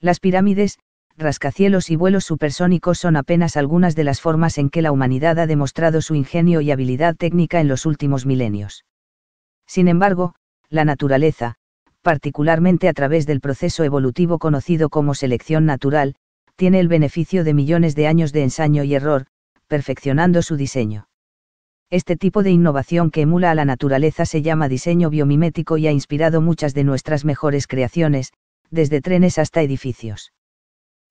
Las pirámides, rascacielos y vuelos supersónicos son apenas algunas de las formas en que la humanidad ha demostrado su ingenio y habilidad técnica en los últimos milenios. Sin embargo, la naturaleza, particularmente a través del proceso evolutivo conocido como selección natural, tiene el beneficio de millones de años de ensaño y error, perfeccionando su diseño. Este tipo de innovación que emula a la naturaleza se llama diseño biomimético y ha inspirado muchas de nuestras mejores creaciones, desde trenes hasta edificios.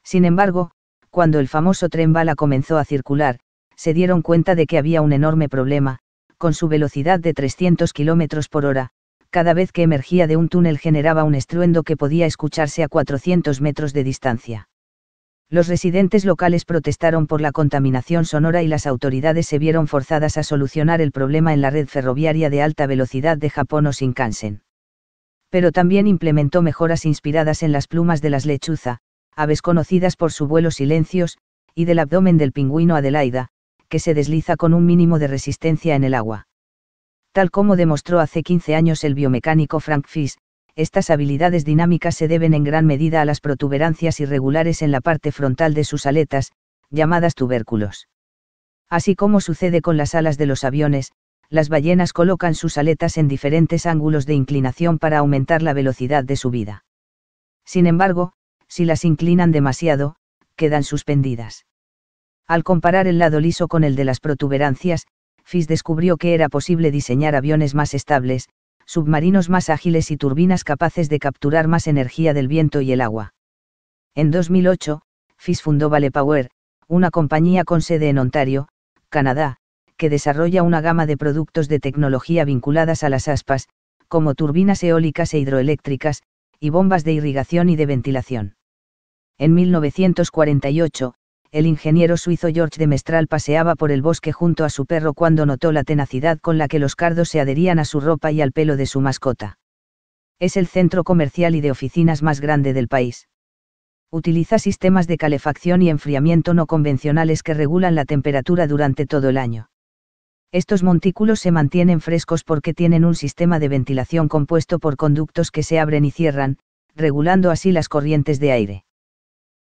Sin embargo, cuando el famoso tren bala comenzó a circular, se dieron cuenta de que había un enorme problema, con su velocidad de 300 km por hora, cada vez que emergía de un túnel generaba un estruendo que podía escucharse a 400 metros de distancia. Los residentes locales protestaron por la contaminación sonora y las autoridades se vieron forzadas a solucionar el problema en la red ferroviaria de alta velocidad de Japón o Shinkansen pero también implementó mejoras inspiradas en las plumas de las lechuza, aves conocidas por su vuelo silencios, y del abdomen del pingüino Adelaida, que se desliza con un mínimo de resistencia en el agua. Tal como demostró hace 15 años el biomecánico Frank Fish, estas habilidades dinámicas se deben en gran medida a las protuberancias irregulares en la parte frontal de sus aletas, llamadas tubérculos. Así como sucede con las alas de los aviones, las ballenas colocan sus aletas en diferentes ángulos de inclinación para aumentar la velocidad de su vida. Sin embargo, si las inclinan demasiado, quedan suspendidas. Al comparar el lado liso con el de las protuberancias, Fis descubrió que era posible diseñar aviones más estables, submarinos más ágiles y turbinas capaces de capturar más energía del viento y el agua. En 2008, FIS fundó Vale Power, una compañía con sede en Ontario, Canadá, que desarrolla una gama de productos de tecnología vinculadas a las aspas, como turbinas eólicas e hidroeléctricas, y bombas de irrigación y de ventilación. En 1948, el ingeniero suizo George de Mestral paseaba por el bosque junto a su perro cuando notó la tenacidad con la que los cardos se adherían a su ropa y al pelo de su mascota. Es el centro comercial y de oficinas más grande del país. Utiliza sistemas de calefacción y enfriamiento no convencionales que regulan la temperatura durante todo el año. Estos montículos se mantienen frescos porque tienen un sistema de ventilación compuesto por conductos que se abren y cierran, regulando así las corrientes de aire.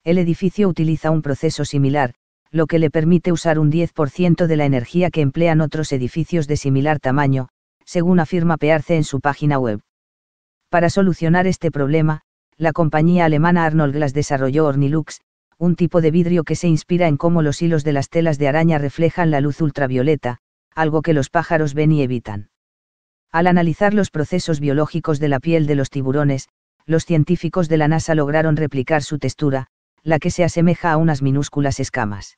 El edificio utiliza un proceso similar, lo que le permite usar un 10% de la energía que emplean otros edificios de similar tamaño, según afirma Pearce en su página web. Para solucionar este problema, la compañía alemana Arnold Glass desarrolló Ornilux, un tipo de vidrio que se inspira en cómo los hilos de las telas de araña reflejan la luz ultravioleta, algo que los pájaros ven y evitan. Al analizar los procesos biológicos de la piel de los tiburones, los científicos de la NASA lograron replicar su textura, la que se asemeja a unas minúsculas escamas.